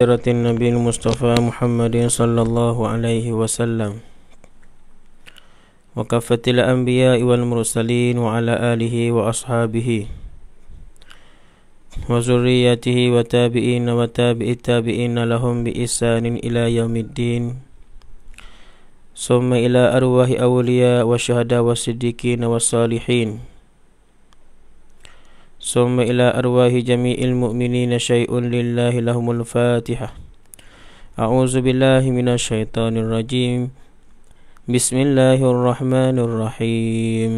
سيرة النبي المصطفى محمد صلى الله عليه وسلم وكافة الأنبياء والمرسلين وعلى آله وأصحابه وذريته وتابعين وتابع التابعين لهم بإحسان إلى يوم الدين ثم إلى أرواح أولياء وشهداء والصديقين والصالحين ثم إلى أرواح جميع المؤمنين شيء لله لهم الفاتحة أعوذ بالله من الشيطان الرجيم بسم الله الرحمن الرحيم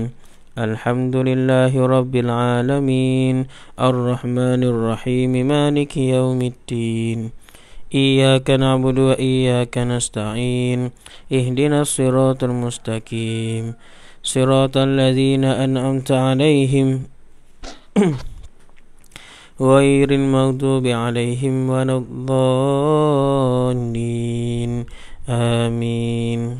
الحمد لله رب العالمين الرحمن الرحيم مالك يوم الدين إياك نعبد وإياك نستعين اهدنا الصراط المستقيم صراط الذين أنعمت عليهم غير المغضوب عليهم ولا الضالين آمين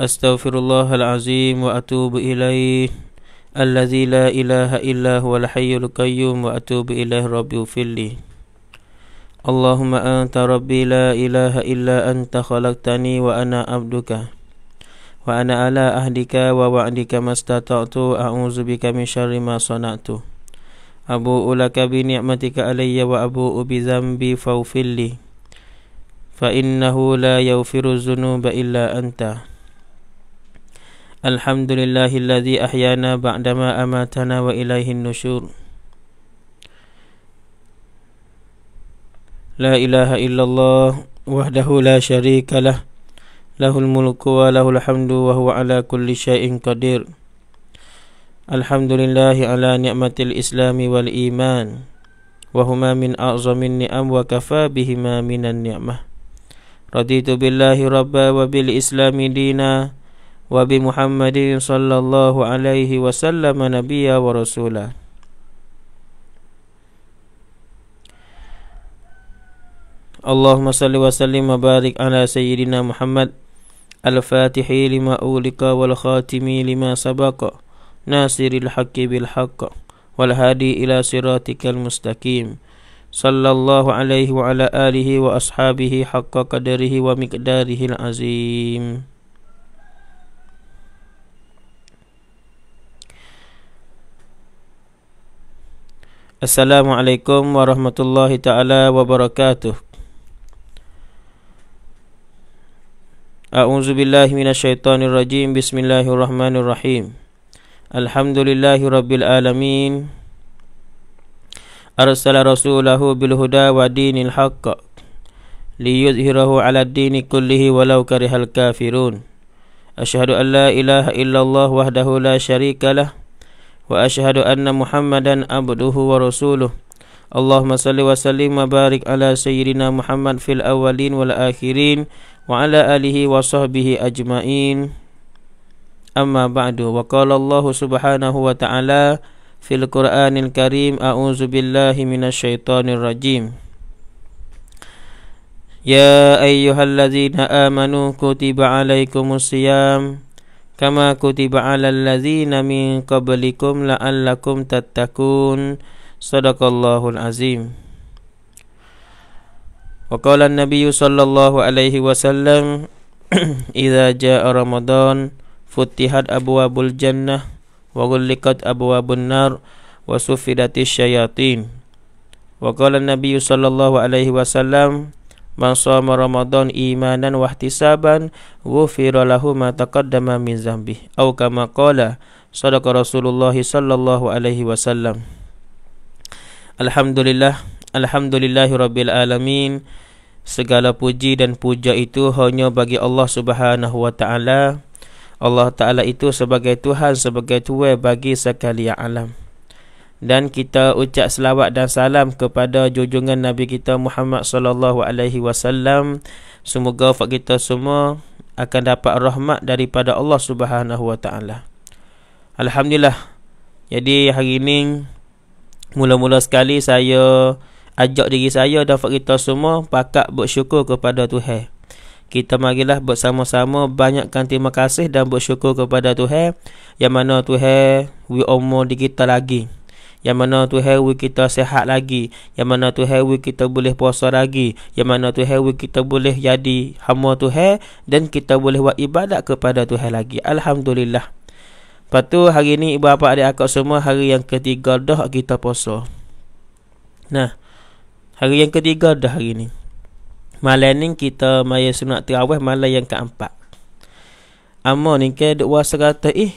أستغفر الله العظيم وأتوب إليه الذي لا إله إلا هو الحي القيوم وأتوب إليه ربي اغفر لي اللهم أنت ربي لا إله إلا أنت خلقتني وأنا عبدك wa ana ala ahdika wa wa'dika mastata'tu a'udzu bika min syarri ma sana'tu abu ulaka bi ni'matika alayya wa abu bi dhanbi fawfilli fa innahu la yaghfiru dhunuba illa anta alhamdulillahilladzi ahyana ba'dama amatana wa ilaihin nusyur La ilaha illallah wahdahu la sharika lah له الملك وله الحمد وهو على كل شيء قدير الحمد لله على نعمة الإسلام والإيمان وهما من أعظم النعم وكفى بهما من النعمة رضيت بالله ربا وبالإسلام دينا وبمحمد صلى الله عليه وسلم نبيا ورسولا اللهم صل وسلم وبارك على سيدنا محمد الفاتح لما أولك والخاتم لما سبق ناصر الحق بالحق والهادي إلى صراطك المستقيم صلى الله عليه وعلى آله وأصحابه حق قدره ومقداره العظيم السلام عليكم ورحمة الله تعالى وبركاته A'udzu billahi minasyaitonir rajim. Bismillahirrahmanirrahim. Alhamdulillahirabbil alamin. Arsala rasulahu bil huda wa dinil haqq liyuzhirahu 'ala ad-dini kullihi walau karihal kafirun. Ashhadu an la ilaha illallah wahdahu la syarikalah wa ashhadu anna Muhammadan abduhu wa rasuluh. Allahumma salli wa sallim wa barik ala sayyidina Muhammad fil awwalin wal akhirin. وعلى آله وصحبه أجمعين أما بعد وقال الله سبحانه وتعالى في القرآن الكريم أعوذ بالله من الشيطان الرجيم يا أيها الذين آمنوا كتب عليكم الصيام كما كتب على الذين من قبلكم لعلكم تتقون صدق الله العظيم وقال النبي صلى الله عليه وسلم إذا جاء رمضان فتحت أبواب الجنة وغلقت أبواب النار وسفدت الشياطين وقال النبي صلى الله عليه وسلم من صام رمضان إيمانا واحتسابا غفر له ما تقدم من ذنبه أو كما قال صدق رسول الله صلى الله عليه وسلم الحمد لله Alhamdulillahirrabbilalamin Segala puji dan puja itu hanya bagi Allah subhanahu wa ta'ala Allah ta'ala itu sebagai Tuhan, sebagai tuai bagi sekalian alam dan kita ucap selawat dan salam kepada junjungan Nabi kita Muhammad sallallahu alaihi wasallam. Semoga fak kita semua akan dapat rahmat daripada Allah Subhanahu wa taala. Alhamdulillah. Jadi hari ini mula-mula sekali saya ajak diri saya dan kita semua pakat bersyukur kepada Tuhan. Kita marilah bersama-sama banyakkan terima kasih dan bersyukur kepada Tuhan yang mana Tuhan we umur di kita lagi. Yang mana tu hewi kita sehat lagi. Yang mana tu hewi kita boleh puasa lagi. Yang mana tu hewi kita boleh jadi hamba tu hai. Dan kita boleh buat ibadat kepada tu lagi. Alhamdulillah. Lepas tu hari ni ibu bapa adik akak semua hari yang ketiga dah kita puasa. Nah. Hari yang ketiga dah hari ni Malam ni kita maya sunat terawih malam yang keempat Amma ni ke duk wasa kata eh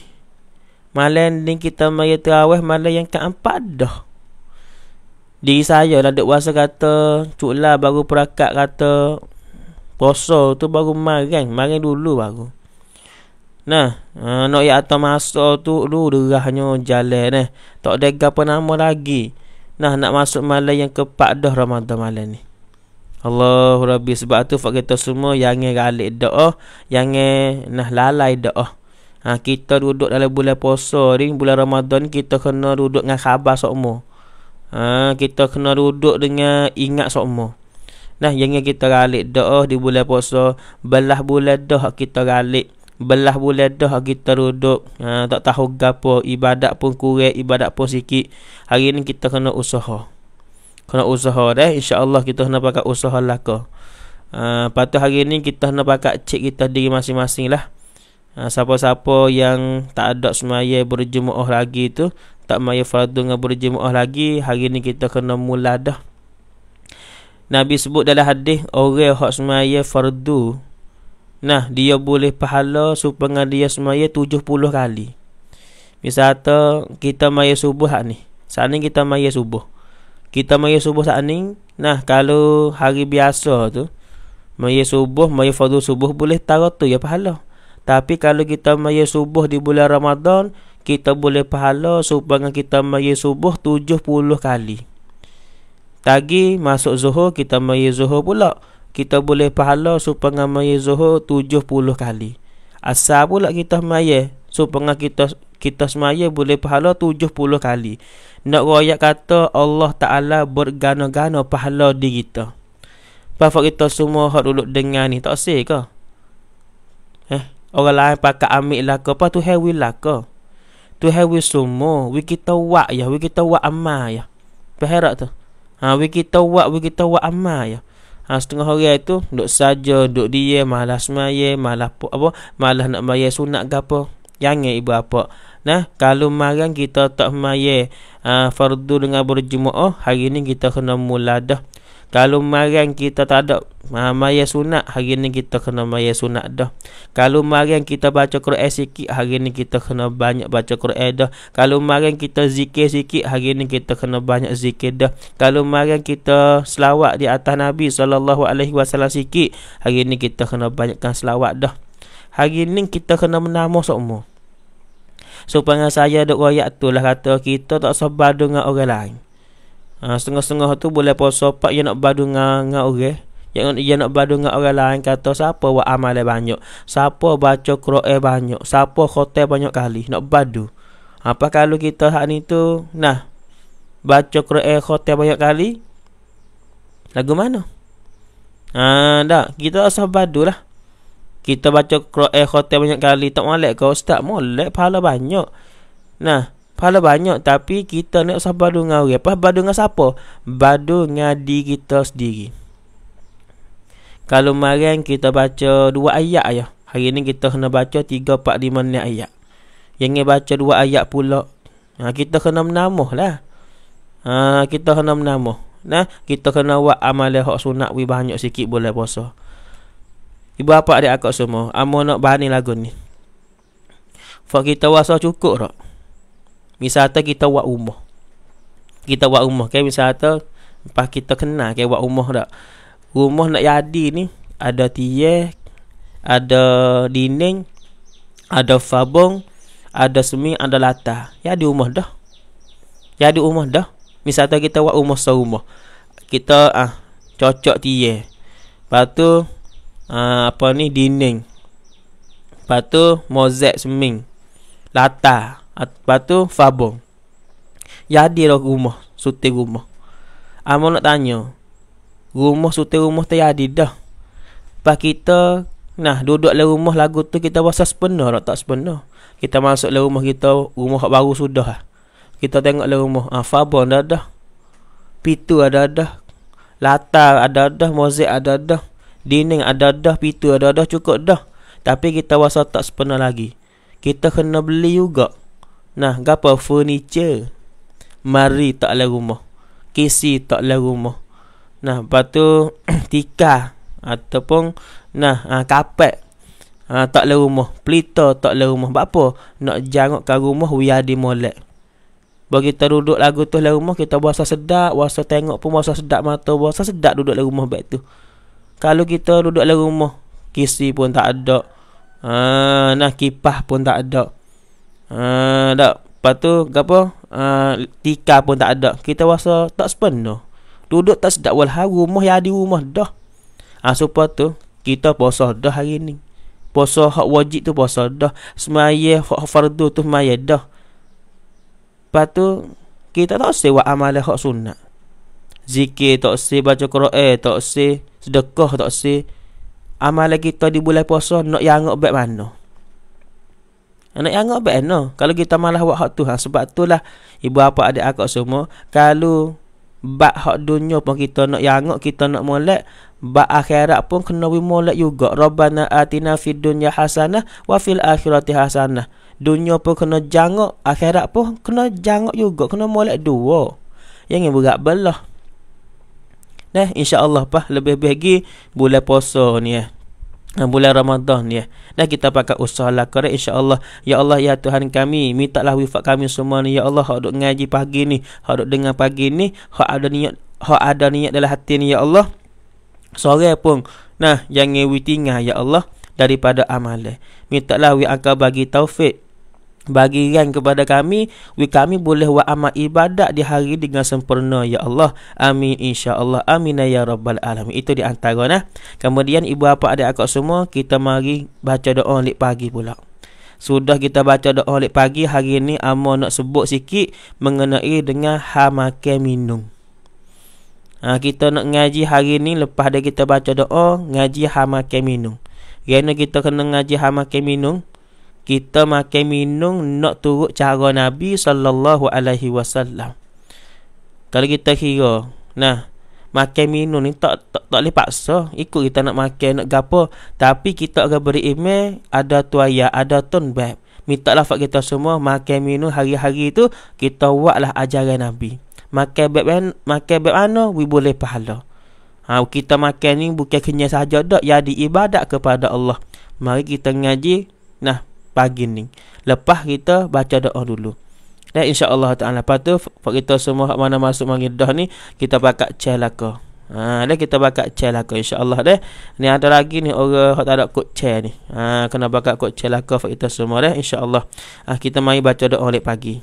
Malam ni kita maya terawih malam yang keempat dah Diri saya lah duk wasa kata Cuk lah baru perakat kata Poso tu baru marah Marah dulu baru Nah, uh, nak ya atas masa tu lu derahnya jalan eh. Tak ada apa nama lagi. Nah nak masuk malam yang ke pak dah Ramadan malam ni. Allahu Rabbi sebab tu fak kita semua yang galak doa, oh. yang nah lalai doa. Oh. Ha, kita duduk dalam bulan puasa ni, bulan Ramadan kita kena duduk dengan khabar sokmo. Ha, kita kena duduk dengan ingat sokmo. Nah, yang kita galak doa oh, di bulan puasa, belah bulan dah kita galak belah boleh dah kita duduk ha, tak tahu gapo ibadat pun kurang ibadat pun sikit hari ni kita kena usaha kena usaha deh insyaallah kita kena pakai usaha lah ko ha, patut hari ni kita kena pakai cik kita diri masing-masing lah ha, siapa-siapa yang tak ada semaya berjemaah lagi tu tak maya fardu dengan berjemaah lagi hari ni kita kena mula dah Nabi sebut dalam hadis orang hak semaya fardu Nah, dia boleh pahala supaya dia semaya 70 kali. Misalnya kita maya subuh hak ni. Saat ni kita maya subuh. Kita maya subuh saat ni. Nah, kalau hari biasa tu. Maya subuh, maya fardu subuh boleh taruh tu ya pahala. Tapi kalau kita maya subuh di bulan Ramadan, kita boleh pahala supaya kita maya subuh 70 kali. Tagi masuk zuhur, kita maya zuhur pula kita boleh pahala supaya maya zuhur puluh kali. Asal pula kita maya supaya kita kita semaya boleh pahala puluh kali. Nak royak kata Allah Ta'ala bergana-gana pahala di kita. Pahala kita semua hak duduk dengar ni tak sih ke? Eh, orang lain pakai amik lah ke? Apa tu hewi lah ke? Tu hewi semua. We kita wak ya. we kita wak amal ya. Perherak tu. Ha, we kita wak, we kita wak amal ya ha, setengah hari itu duk saja duk dia malas maye malas apa malas nak maye sunat ke apa jangan ibu apa nah kalau marang kita tak maye ha, fardu dengan berjumaah hari ini kita kena mula dah kalau marang kita tak ada uh, maya sunat, hari ni kita kena maya sunat dah. Kalau marang kita baca Quran sikit, hari ni kita kena banyak baca Quran dah. Kalau marang kita zikir sikit, hari ni kita kena banyak zikir dah. Kalau marang kita selawat di atas Nabi sallallahu alaihi wasallam sikit, hari ni kita kena banyakkan selawat dah. Hari ni kita kena menamuh semua. Supaya saya duk royak tu lah kata kita tak sebab dengan orang lain. Ha, setengah-setengah tu boleh puasa pak yang nak badu dengan orang. Yang yang nak badu dengan orang lain kata siapa buat amal banyak, siapa baca Quran banyak, siapa khotbah banyak kali nak badu. Ah, apa kalau kita hak ni tu nah baca Quran khotbah banyak kali lagu mana? Ha ah, dak, kita asah badu lah. Kita baca Quran khotbah banyak kali tak molek kau ustaz molek pahala banyak. Nah, Pahala banyak tapi kita nak usah badu dengan orang. Apa badu dengan siapa? Badu dengan diri kita sendiri. Kalau kemarin kita baca dua ayat ya. Hari ini kita kena baca tiga, empat, lima ni ayat. Yang ni baca dua ayat pula. Ha, kita kena menamuh lah. Ha, kita kena menamuh. Nah, kita kena buat amalan hak sunat wi banyak sikit boleh puasa. Ibu bapa adik akak semua? Amo nak bani lagu ni. Fak kita puasa cukup tak? Misal kita buat umrah. Kita buat umrah kan misal kata lepas kita kenal kan buat umrah dak. Rumah nak jadi ni ada tiang, ada dinding, ada fabong, ada semi, ada lata. Ya di rumah dah. Ya di rumah dah. Misal kata kita buat umrah serumah. Kita ah cocok tiang. Lepas ah, apa ni dinding. Lepas mozek seming. lata. Lepas tu Fabo Jadi lah rumah Suti rumah Amal nak tanya Rumah suti rumah tu jadi dah Lepas kita Nah duduk dalam rumah lagu tu Kita rasa sepenuh tak, tak sepenuh Kita masuk dalam rumah kita Rumah baru sudah lah. kita tengok dalam rumah ah, Fabo ada dah Pitu ada dah Latar ada dah Mozek ada dah Dinding ada dah Pitu ada dah Cukup dah Tapi kita rasa tak sepenuh lagi Kita kena beli juga Nah, gapo furniture. Mari tak ada rumah. KC tak ada rumah. Nah, patu tika ataupun nah uh, ah, kapet uh, ah, tak ada rumah. Pelita tak ada rumah. Bapa nak jangok ke rumah we ada molek. Bagi kita duduk lagu tu lah rumah kita berasa sedap, berasa tengok pun berasa sedap mata, berasa sedap duduk lah rumah baik tu. Kalau kita duduk lah rumah, kisi pun tak ada. Ha, nah kipas pun tak ada. Eh, tak. Lepas tu, apa? Uh, eh, tika pun tak ada. Kita rasa tak sepen tu. Duduk tak sedap wal haru. Rumah yang ada rumah dah. Ha, ah, supaya tu, kita puasa dah hari ni. Puasa hak wajib tu puasa dah. Semaya hak fardu tu semaya dah. Lepas tu, kita tak usah buat amalan hak sunnah Zikir tak usah, baca Quran eh, tak usah, sedekah tak usah. Amalan kita di bulan puasa nak yang baik mana? Anak yang agak baik no. Kalau kita malah buat hak tu ha. Sebab tu lah Ibu apa adik akak semua Kalau Bak hak dunia pun kita nak yang Kita nak molek Bak akhirat pun kena we molek juga Rabbana atina fi dunya hasanah Wa fil akhirati hasanah Dunia pun kena jangok Akhirat pun kena jangok juga Kena molek dua Yang ni berat belah Nah, insyaAllah pah Lebih-lebih lagi Bulan poso ni eh Ah, bulan Ramadan ya. Dah kita pakai usaha lah kerana insyaAllah. Ya Allah ya Tuhan kami. minta lah wifat kami semua ni. Ya Allah hak duduk ngaji pagi ni. Hak duduk dengar pagi ni. Hak ada niat. Hak ada niat dalam hati ni ya Allah. Sore pun. Nah jangan witingah ya Allah. Daripada amalan. Mintalah wifat akan bagi taufik bagikan kepada kami we kami boleh buat amal ibadat di hari dengan sempurna ya Allah amin insyaallah amin ya rabbal alamin itu di antara nah kemudian ibu apa ada, akak semua kita mari baca doa lik pagi pula sudah kita baca doa lik pagi hari ini amo nak sebut sikit mengenai dengan ha makan minum ha, kita nak ngaji hari ini lepas dah kita baca doa ngaji ha makan minum kerana kita kena ngaji ha makan minum kita makan minum nak turut cara Nabi sallallahu alaihi wasallam. Kalau kita kira, nah, makan minum ni tak tak, tak boleh paksa, ikut kita nak makan nak gapo, tapi kita akan beri email ada tuaya, ada ton bab. Minta fak kita semua makan minum hari-hari tu kita buatlah ajaran Nabi. Makan bab makan bab mana we boleh pahala. Ha, kita makan ni bukan kenyang saja dak, jadi ibadat kepada Allah. Mari kita ngaji Nah, pagi ni. Lepas kita baca doa dulu. Dan insya Allah Ta'ala. Lepas tu, kita semua mana masuk manggil doa ni, kita bakat celaka. Ha, dah kita bakat cek lah insya Allah deh. Ni ada lagi ni orang hok tak ada kot cek ni. Ha, kena bakat kot cek lah kau kita semua deh insya Allah. Ha, kita mari baca doa oleh pagi.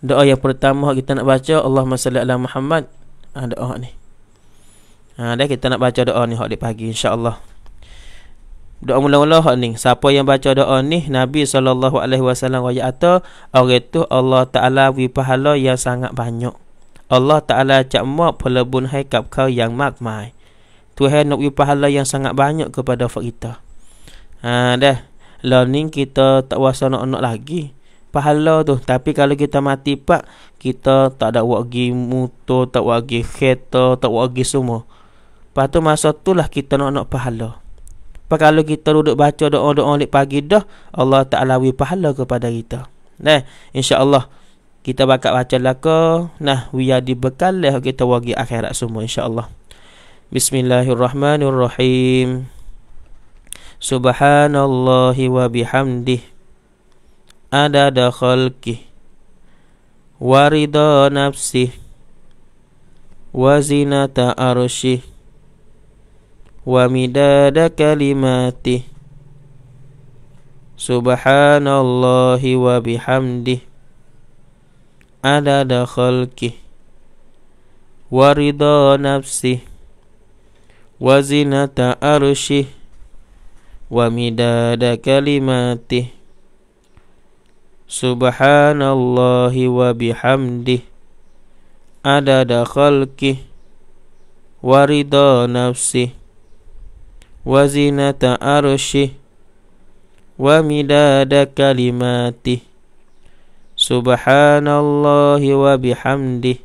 Doa yang pertama kita nak baca Allahumma salli ala Muhammad. Ha, doa ni. Ha, dah kita nak baca doa ni hok pagi insya Allah doa mula-mula hak ni siapa yang baca doa ni Nabi sallallahu alaihi wasallam wa yata orang tu Allah taala wi pahala yang sangat banyak Allah taala cak mak pelebun hai kap kau yang magmai Tuhan nak wi pahala yang sangat banyak kepada fak kita ha dah learning kita tak wasa nak nak lagi pahala tu tapi kalau kita mati pak kita tak ada wagi muto tak wagi kereta tak wagi semua Lepas tu masa tu lah kita nak nak pahala kalau kita duduk baca doa-doa lepas pagi dah Allah Taala wi pahala kepada kita. Nah, insya-Allah kita bakal baca lah laka nah wi di bekal kita wagi akhirat semua insya-Allah. Bismillahirrahmanirrahim. Subhanallah wa bihamdi ada khalqi warida nafsi wa arshih ومداد كلماته سبحان الله وبحمده عدد خلقه ورضا نفسه وزنة أرشه ومداد كلماته سبحان الله وبحمده عدد خلقه ورضا نفسه وزنة أرشه ومداد كلماته سبحان الله وبحمده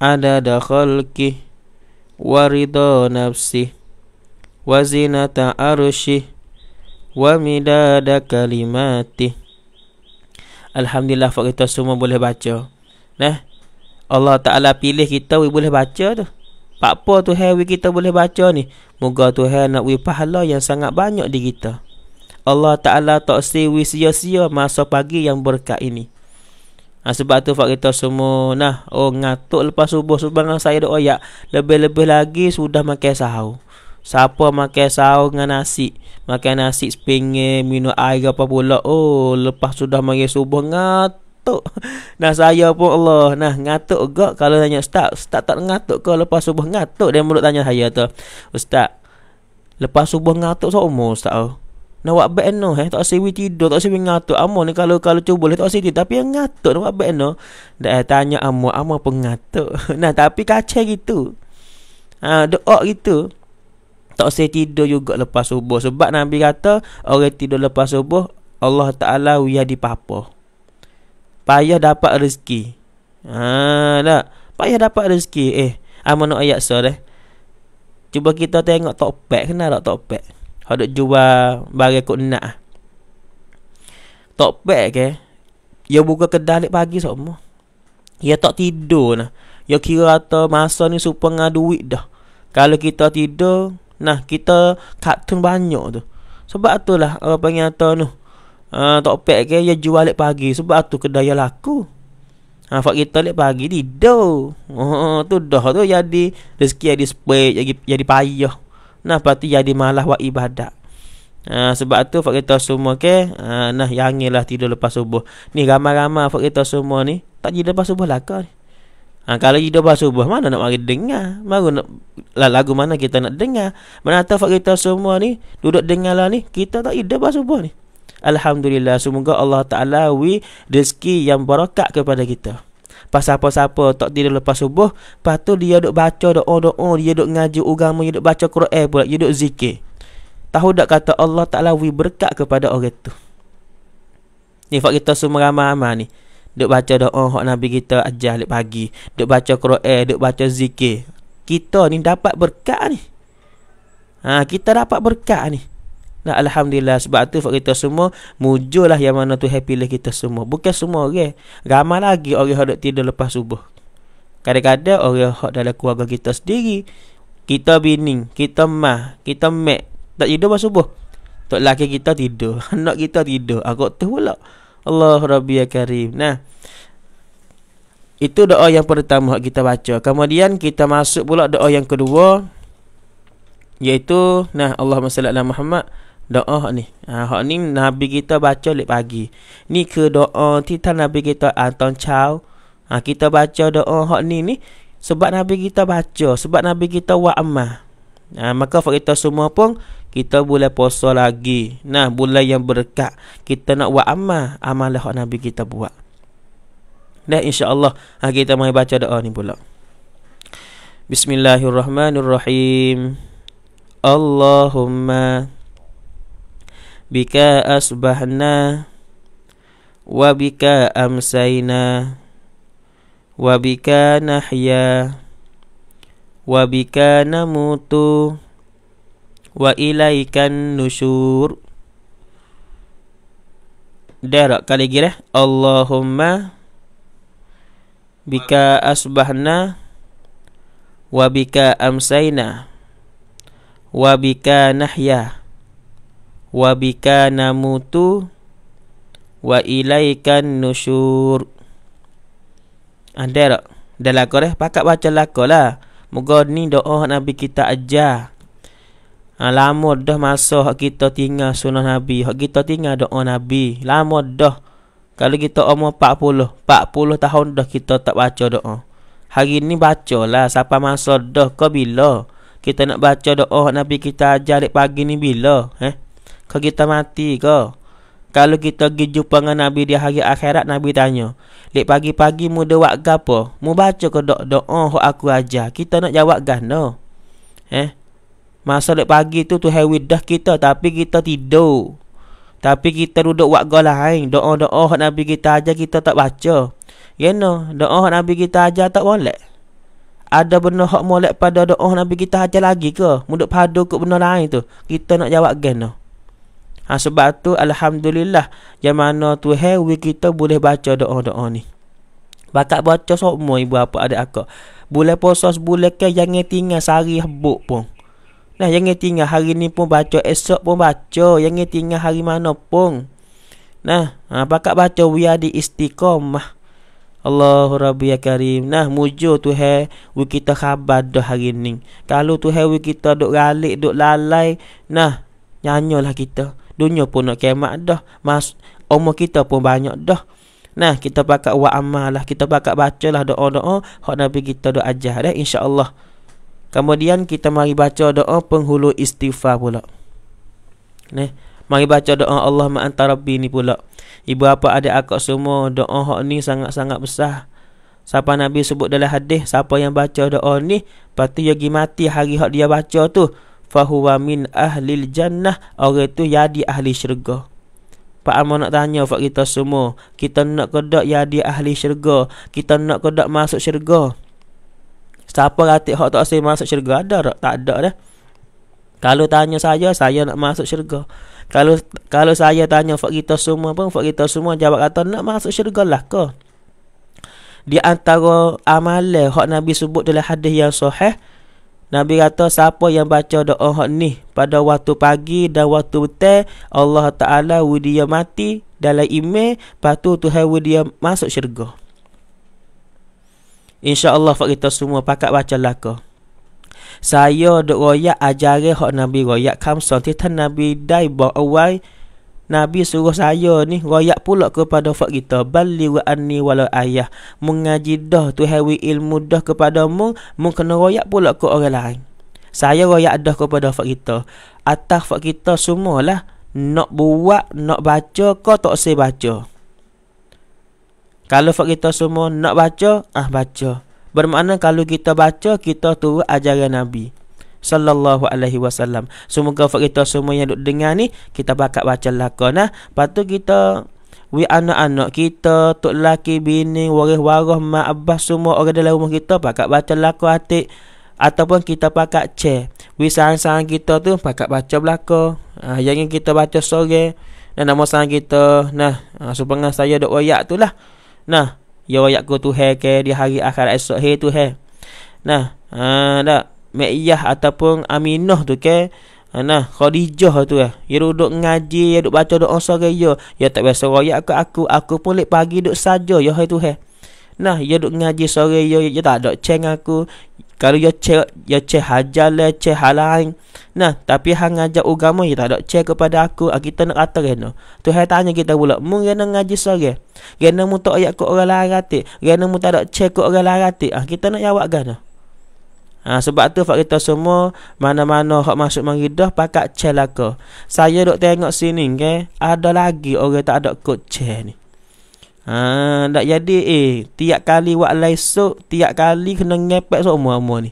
عدد خلقه ورضا نفسه وزنة wa midada كلماته Alhamdulillah Fak kita semua boleh baca Nah Allah Ta'ala pilih kita We boleh baca tu Pak Po tu hewi kita boleh baca ni. Moga tu hewi nak wi pahala yang sangat banyak di kita. Allah Ta'ala tak siwi sia-sia masa pagi yang berkat ini. Ha, sebab tu fak kita semua nah oh ngatuk lepas subuh subang saya doa ya lebih-lebih lagi sudah makan sahur. Siapa makan sahur dengan nasi? Makan nasi sepinggir, minum air apa pula. Oh, lepas sudah makan subuh ngatuk ngatuk. Nah saya pun Allah. Nah ngatuk juga kalau tanya ustaz. Ustaz tak ngatuk ke lepas subuh ngatuk dia mulut tanya saya tu. Ustaz. Lepas subuh ngatuk sok umur ustaz. Oh. Nak buat baik no eh tak sewi tidur tak sewi ngatuk amo ni kalau kalau cuba boleh tak sewi tapi yang ngatuk nak buat baik no dah eh, tanya tanya amo pun pengatuk. nah tapi kacau gitu. Ha doa gitu tak usah tidur juga lepas subuh sebab Nabi kata orang tidur lepas subuh Allah Taala wiya dipapah payah dapat rezeki. Ha tak. Payah dapat rezeki. Eh, amun ah, nak ayat sor eh. Cuba kita tengok topek kena tak topek. Hadok jual barang kok nak. Topek ke? Ya buka kedai pagi semua. Ya tak tidur nah. Ya kira rata masa ni supaya ngah duit dah. Kalau kita tidur, nah kita katun banyak tu. Sebab itulah orang panggil tu noh. Ha, tak pek ke ya jual lek pagi sebab tu kedai ya laku. Ha fak kita lek pagi dido. Oh ha, tu dah tu jadi rezeki jadi sepek jadi jadi payah. Nah berarti jadi malah wa ibadat. Ha, sebab tu fak kita semua ke ha, nah yangilah tidur lepas subuh. Ni ramai-ramai fak kita semua ni tak tidur lepas subuh lah kau. Ha, kalau tidur lepas subuh mana nak mari dengar? Baru nak lagu mana kita nak dengar? Mana tahu fak kita semua ni duduk dengarlah ni kita tak tidur lepas subuh ni. Alhamdulillah Semoga Allah Ta'ala Wih rezeki yang berokat kepada kita Pas apa-apa Tak tidur lepas subuh Lepas tu dia duduk baca doa-doa Dia duduk ngaji agama Dia duduk baca Quran pula Dia duduk zikir Tahu tak kata Allah Ta'ala Wih berkat kepada orang itu? Ni fak kita semua ramai-ramai ni duduk baca doa Hak Nabi kita ajar lep pagi duduk baca Quran duduk baca zikir Kita ni dapat berkat ni Ha, kita dapat berkat ni. Nah, Alhamdulillah sebab tu untuk kita semua mujulah yang mana tu happy lah kita semua. Bukan semua orang. Okay? Ramai lagi orang hendak tidur lepas subuh. Kadang-kadang orang hak dalam keluarga kita sendiri kita bini, kita mah, kita mek tak tidur lepas subuh. Tok laki kita tidur, anak kita tidur. Aku tu pula. Allah Rabbi ya Karim. Nah. Itu doa yang pertama hak kita baca. Kemudian kita masuk pula doa yang kedua iaitu nah Allah salli ala Muhammad doa ni. Ha, hak ni Nabi kita baca lepas pagi. Ni ke doa titan Nabi kita Anton ah, Chow. Ha, kita baca doa hak ni ni. Sebab Nabi kita baca. Sebab Nabi kita buat amal. Ha, maka hak kita semua pun. Kita boleh puasa lagi. Nah, bulan yang berkat. Kita nak buat amal. Amal lah hak Nabi kita buat. Dan insyaAllah ha, kita mai baca doa ni pula. Bismillahirrahmanirrahim. Allahumma. بك أصبحنا وبك أمسينا وبك نحيا وبك wa ilaikan النشور Dara kali gila Allahumma Bika asbahna Wabika amsayna Wabika nahyah wa bika namutu wa ilaikan nusyur ada tak? dah lakon dah eh? pakat baca lakon lah moga ni doa Nabi kita aja. Ha, lama dah masa hak kita tinggal sunah Nabi hak kita tinggal doa Nabi lama dah kalau kita umur 40 40 tahun dah kita tak baca doa hari ni baca lah siapa masa dah ke bila kita nak baca doa Nabi kita ajar pagi ni bila eh kalau kita mati ke Kalau kita pergi jumpa dengan Nabi di hari akhirat Nabi tanya Lek pagi-pagi mu ada buat apa? Mu baca ke doa oh, aku ajar Kita nak jawab no. Eh Masa lek pagi tu tu hewi dah kita Tapi kita tidur tapi kita duduk buat gol lain. Doa-doa oh, yang oh, Nabi kita ajar kita tak baca. Ya no. doa yang oh, Nabi kita ajar tak boleh. Ada benda hak molek pada doa Nabi kita ajar lagi ke? Muduk padu ke benda lain tu. Kita nak jawab gen you know? ha, sebab tu alhamdulillah yang mana tu hewi kita boleh baca doa-doa ni bakat baca semua ibu apa ada aku boleh puasa boleh ke yang tinggal sehari habuk pun nah yang tinggal hari ni pun baca esok pun baca yang tinggal hari mana pun nah ha, bakat baca wi di istiqamah Allahu Rabbi ya Karim. Nah, mujur tu he, we kita khabar dah hari ni. Kalau tu he, we kita duk ralik, duk lalai, nah, nyanyolah kita dunia pun nak kiamat dah mas umur kita pun banyak dah nah kita pakat buat amal lah kita pakat baca lah doa-doa hak nabi kita doa ajar dah insyaallah kemudian kita mari baca doa penghulu istighfar pula nah mari baca doa Allah ma anta rabbi ni pula ibu apa ada akak semua doa hak ni sangat-sangat besar Siapa Nabi sebut dalam hadis Siapa yang baca doa ni Lepas tu dia mati hari hak dia baca tu fahuwa min ahlil jannah orang itu yadi ahli syurga Pak Amo nak tanya Pak kita semua Kita nak kedok yadi ahli syurga Kita nak kedok masuk syurga Siapa katik hak tak saya masuk syurga Ada tak? Tak ada dah Kalau tanya saya Saya nak masuk syurga Kalau kalau saya tanya Pak kita semua pun Pak kita semua jawab kata Nak masuk syurga lah ke Di antara amal Hak Nabi sebut dalam hadis yang sahih Nabi kata siapa yang baca doa hak ni pada waktu pagi dan waktu petang Allah Taala wudi mati dalam ime patu Tuhan wudi dia masuk syurga. Insya-Allah fak kita semua pakat baca laka. Saya dok royak ajare hak Nabi royak kam sonti tan Nabi dai ba awai Nabi suruh saya ni royak pula kepada fak kita balli wa anni wala ayah mengaji dah tu hawi ilmu dah kepada mu mu kena royak pula ke orang lain saya royak dah kepada fak kita atas fak kita semualah nak buat nak baca kau tak se baca kalau fak kita semua nak baca ah baca bermakna kalau kita baca kita tu ajaran nabi sallallahu alaihi wasallam. Semoga fak kita semua yang duk dengar ni kita bakat baca laka nah. Patu kita we anak-anak kita, tok laki bini, waris waroh mak abah semua orang dalam rumah kita bakat baca laka atik ataupun kita pakat che. We sang-sang kita tu pakat baca belaka. Ah ha, yang kita baca sore dan nama sang kita nah ha, ah, supaya saya duk wayak tu lah. Nah, ya wayak ko tu ke di hari akhir esok he tu he. Nah, ah ha, dak Mekiyah ataupun Aminah tu ke ha, Nah, Khadijah tu eh. Ya duduk ngaji, ya duduk baca doa sore ya. Ya tak biasa royak aku aku, aku pun lek pagi duduk saja ya hai tu hai. Nah, ya duduk ngaji sore ya, ya tak ada ceng aku. Kalau ya ce ya ce haja le ce halain. Nah, tapi hang ngajak agama ya tak ada ceng kepada aku. Ah, kita nak kata kena. Tu hai tanya kita pula, mung kena ngaji sore. Kena mu tak ayak ko orang lain rati. Kena mu tak ada ceng ko orang lain rati. Ah, kita nak jawab gana. Kan, no? Ah? Ha, sebab tu fak kita semua mana-mana hak masuk mengidah pakak celaka. Saya dok tengok sini ke, ada lagi orang tak ada kod cel ni. Ha, dak jadi eh tiap kali wak laiso, tiap kali kena ngepek semua-semua ni.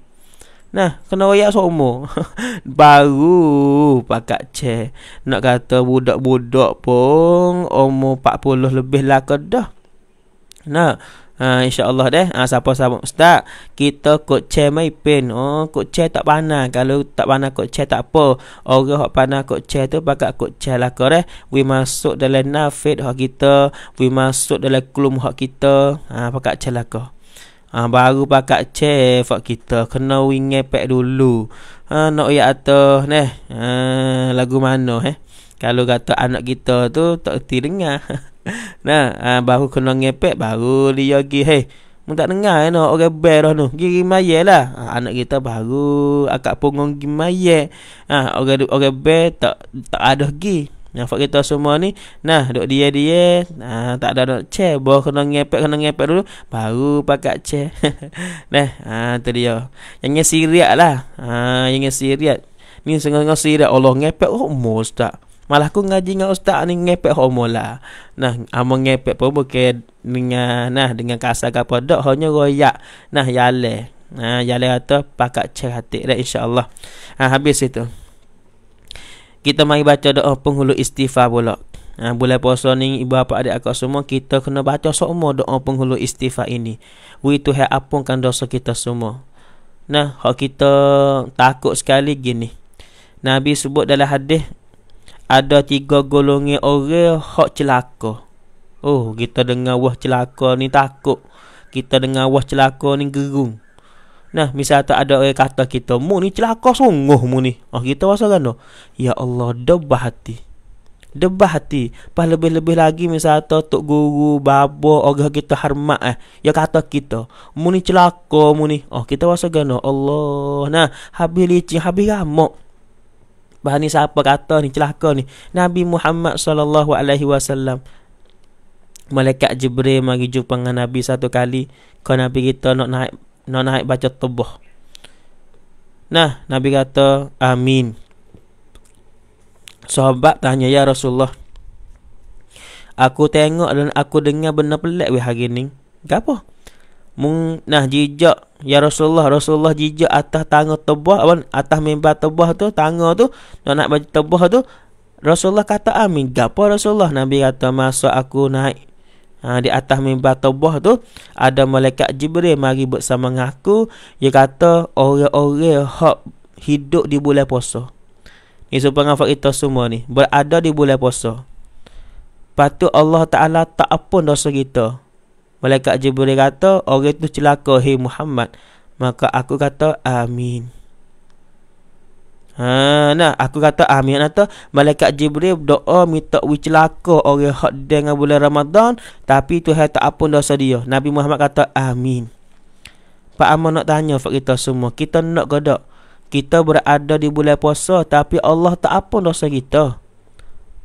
Nah, kena royak semua. Baru pakak ce. Nak kata budak-budak pun umur 40 lebih lah kedah. Nah, Ha, InsyaAllah deh. Ha, siapa siapa ustaz. Kita kot che mai pen. Oh, kot che tak panah. Kalau tak panah kot che tak apa. Orang yang panah kot che tu. Pakat kot che lah kau. eh. We masuk dalam nafid hak kita. We masuk dalam kulum hak kita. Ha, pakat che lah kau. Ha, baru pakat che hak kita. Kena wingnya pek dulu. Ha, nak ya atas ne. Ha, lagu mana eh. Kalau kata anak kita tu tak kerti dengar. nah, ha, baru kena ngepek baru dia pergi, "Hei, mu tak dengar eh, no, orang bear dah tu. Gigi mayel lah. Ha, anak kita baru akak punggung gigi mayel. Ah, ha, orang orang bear tak tak ada gigi. Yang fak kita semua ni Nah dok dia dia nah, Tak ada nak cek Boleh kena ngepek Kena ngepek dulu Baru pakai cek Nah ah, Itu dia Yang ni siriat lah ah, Yang ni Ni sengah-sengah siriat Allah ngepek Oh mustak Malah aku ngaji dengan ustaz ni ngepek homo lah. Nah, amo ah, ngepek pun bukan dengan nah dengan kasar apa dok hanya royak. Nah, yale. Nah, yale atau pakak cek hati dah insya-Allah. Ha, habis itu. Kita mari baca doa penghulu istighfar pula. Ha, bulan puasa ni ibu bapa adik aku semua kita kena baca semua doa penghulu istighfar ini. Wui Tuhan apungkan dosa kita semua. Nah, hak kita takut sekali gini. Nabi sebut dalam hadis ada tiga golongan orang hak celaka. Oh, kita dengar wah celaka ni takut. Kita dengar wah celaka ni gerung. Nah, misal tak ada orang kata kita, "Mu ni celaka sungguh mu ni." Oh, kita rasa kan no? Ya Allah, debah hati. Debah hati. Pas lebih-lebih lagi misal tak tok guru, babo, orang kita hormat eh, ya kata kita, "Mu ni celaka mu ni." Oh, kita rasa kan no? Allah. Nah, habis licin, habis ramak. Bahan ni siapa kata ni celaka ni Nabi Muhammad SAW Malaikat Jibril mari jumpa dengan Nabi satu kali Kau Nabi kita nak naik nak naik baca tubuh Nah Nabi kata amin Sahabat tanya ya Rasulullah Aku tengok dan aku dengar benda pelik weh hari ni Gak apa mung nah jijak ya Rasulullah Rasulullah jijak atas tangga tebah awan, atas mimbar tebah tu tangga tu nak nak baca tebah tu Rasulullah kata amin gapo Rasulullah Nabi kata masuk aku naik ha, di atas mimbar tebah tu ada malaikat Jibril mari bersama dengan aku dia kata orang-orang hak hidup di bulan puasa ni supaya kita semua ni berada di bulan puasa Lepas Allah Ta'ala tak apun dosa kita. Malaikat Jibril kata, orang tu celaka, hei Muhammad. Maka aku kata, amin. Ha, nah, aku kata amin atau malaikat Jibril doa minta we celaka orang hot dengan bulan Ramadan tapi Tuhan tak apun dosa dia. Nabi Muhammad kata amin. Pak Amon nak tanya fak kita semua, kita nak gedak. Kita berada di bulan puasa tapi Allah tak apun dosa kita.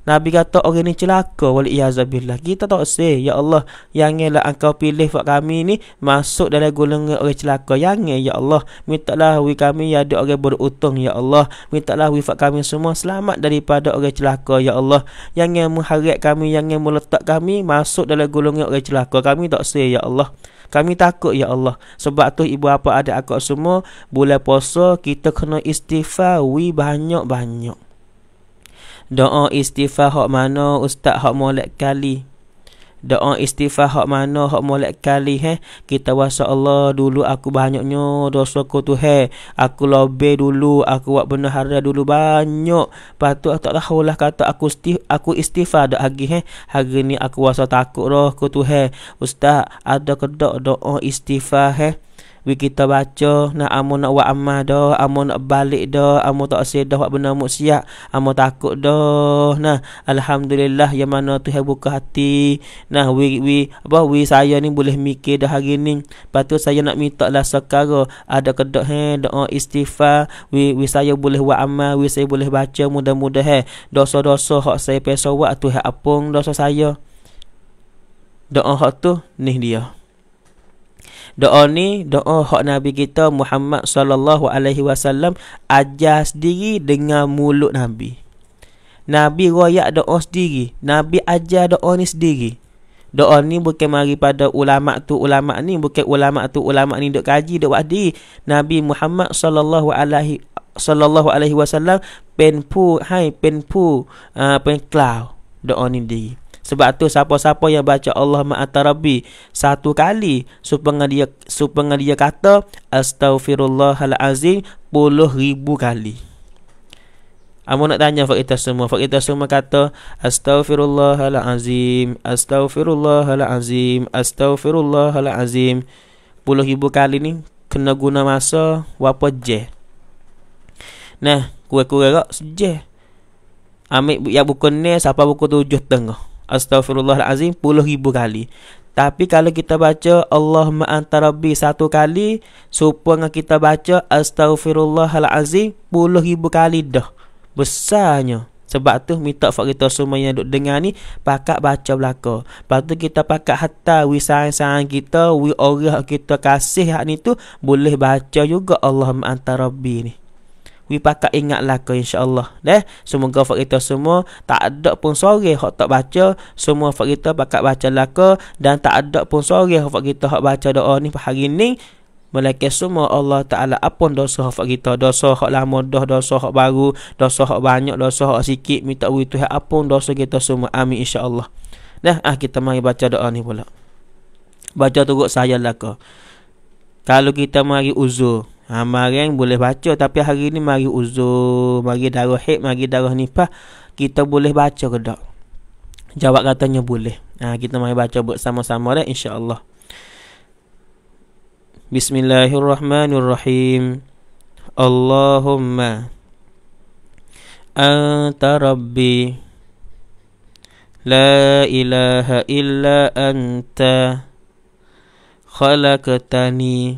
Nabi kata orang ni celaka wali iazabilah. Kita tak se, ya Allah, yang ialah engkau pilih buat kami ni masuk dalam golongan orang celaka. Yang ya Allah, mintalah wi kami ya ada orang beruntung ya Allah. Mintalah wi fak kami semua selamat daripada orang celaka ya Allah. Yang yang mengharap kami, yang yang meletak kami masuk dalam golongan orang celaka. Kami tak se, ya Allah. Kami takut ya Allah. Sebab tu ibu apa ada akak semua bulan puasa kita kena istighfar wi banyak-banyak. Doa istighfar hak mana ustaz hak molek kali? Doa istighfar hak mana hak molek kali he? Kita wasa Allah dulu aku banyaknya dosa ku tu he. Aku lobe dulu, aku buat benda haram dulu banyak. Patu aku tak tahu lah kata aku isti aku istighfar dak lagi he. Hari ni aku wasa takut roh ku tu he. Ustaz, ada kedok doa istighfar he? Wi kita baca nak amun nak wa amah dah, amun nak balik dah, amun tak sedah buat benda maksiat, amun takut dah. Nah, alhamdulillah yang mana tu buka hati. Nah, wi wi apa wi saya ni boleh mikir dah hari ni. Patut saya nak minta lah sekara ada kedok he doa istighfar, wi wi saya boleh wa amah, wi saya boleh baca mudah-mudah he. Dosa-dosa hak saya pesawat tu hai apung dosa saya. Doa hak tu ni dia doa ni doa hak nabi kita Muhammad sallallahu alaihi wasallam ajar sendiri dengan mulut nabi nabi royak doa sendiri nabi ajar doa ni sendiri doa ni bukan mari pada ulama tu ulama ni bukan ulama tu ulama ni duk kaji duk wadi nabi Muhammad sallallahu alaihi sallallahu alaihi wasallam penpu hai penpu uh, ah, penklau doa ni sendiri sebab tu siapa-siapa yang baca Allah ma'ata rabbi satu kali supaya dia supaya dia kata astaghfirullahalazim puluh ribu kali. Amun nak tanya fakta semua, fakta semua kata astaghfirullahalazim, astaghfirullahalazim, astaghfirullahalazim. Puluh ribu kali ni kena guna masa berapa je? Nah, kuek-kuek kak sejeh. Ambil yang buku ni, siapa buku tujuh tengah. Astaghfirullahalazim puluh ribu kali. Tapi kalau kita baca Allah maantarabi satu kali, supaya kita baca astaghfirullahalazim puluh ribu kali dah. Besarnya. Sebab tu minta fakta semua yang duduk dengar ni pakak baca belaka. Lepas tu kita pakak hatta wi sayang-sayang kita, wi orang kita kasih hak ni tu boleh baca juga Allah anta rabbi ni we pakak ingat lah ke insyaAllah. Eh? Semoga fak kita semua tak ada pun sore hok tak baca. Semua fak kita pakak baca lah ke. Dan tak ada pun sore fak kita hok baca doa ni hari ni. Melainkan semua Allah Ta'ala apun dosa hafak kita. Dosa hak lama dah, dosa hak baru, dosa hak banyak, dosa hak sikit. Minta beri Tuhan apun dosa kita semua. Amin insyaAllah. Nah, ah kita mari baca doa ni pula. Baca turut saya lah kau. Kalau kita mari uzur, Ha, marian boleh baca tapi hari ni mari uzur, mari darah haid, mari darah nifas kita boleh baca ke tak? Jawab katanya boleh. Ha, kita mari baca bersama-sama dah insya-Allah. Bismillahirrahmanirrahim. Allahumma anta rabbi la ilaha illa anta khalaqtani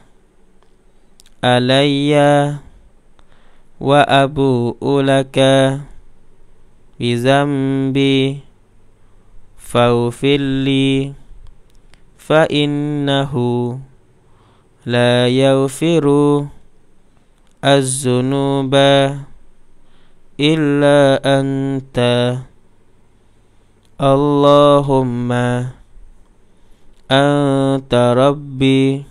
علي وأبوء لك بذنبي فاغفر لي فإنه لا يغفر الذنوب إلا أنت اللهم أنت ربي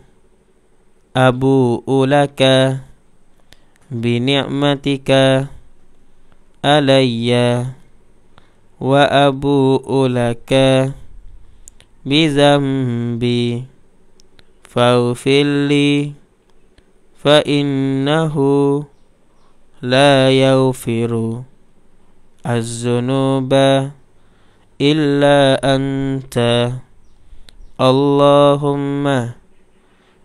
أبوء لك بنعمتك علي وأبوء لك بذنبي فاغفر لي فإنه لا يغفر الذنوب إلا أنت اللهم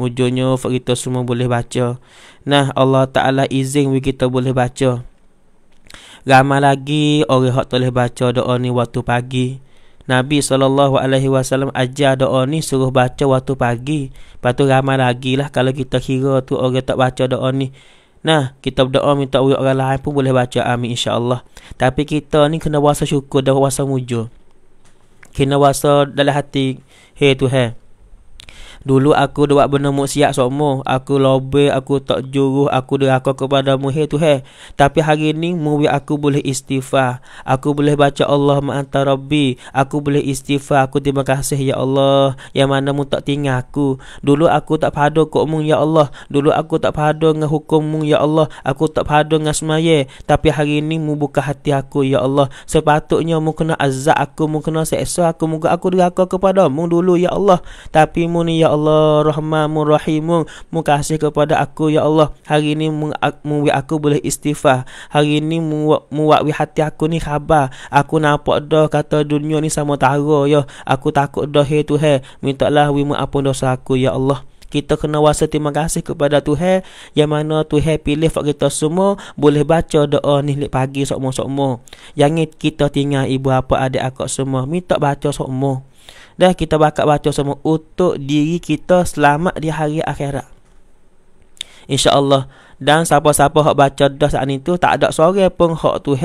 Mujurnya Ustaz kita semua boleh baca Nah Allah Ta'ala izin we kita boleh baca Ramai lagi orang yang boleh baca doa ni waktu pagi Nabi SAW ajar doa ni suruh baca waktu pagi Lepas tu ramai lagi lah kalau kita kira tu orang tak baca doa ni Nah, kita berdoa minta orang lain pun boleh baca amin insyaAllah Tapi kita ni kena rasa syukur dan rasa mujur Kena rasa dalam hati Hey tu hey. Dulu aku buat benda muksiat semua. Aku lobe, aku tak juruh, aku derakau kepada mu hei tu hei. Tapi hari ni mu aku boleh istighfar. Aku boleh baca Allah ma'anta rabbi. Aku boleh istighfar. Aku terima kasih ya Allah. Yang mana mu tak tinggal aku. Dulu aku tak padu kok mu ya Allah. Dulu aku tak padu dengan hukum mu ya Allah. Aku tak padu dengan semaya. Tapi hari ni mu buka hati aku ya Allah. Sepatutnya mu kena azab aku. Mu kena seksa aku. muka aku derakau kepada mu dulu ya Allah. Tapi mu ni ya Allah Rahmanur Rahimu Mu kasih kepada aku Ya Allah Hari ini Mu aku boleh istighfar Hari ini Mu hati aku ni khabar Aku nampak dah Kata dunia ni sama taruh Ya Aku takut dah Hei tu hei Minta lah Wih maafkan dosa aku Ya Allah kita kena wasa terima kasih kepada Tuhan yang mana Tuhan pilih buat kita semua boleh baca doa ni lepas pagi sokmo-sokmo. Yang ni kita tinggal ibu apa adik aku semua minta baca sokmo dan kita bakal baca semua untuk diri kita selamat di hari akhirat. Insya Allah Dan siapa-siapa hak baca dah saat tu tak ada sore pun hak tu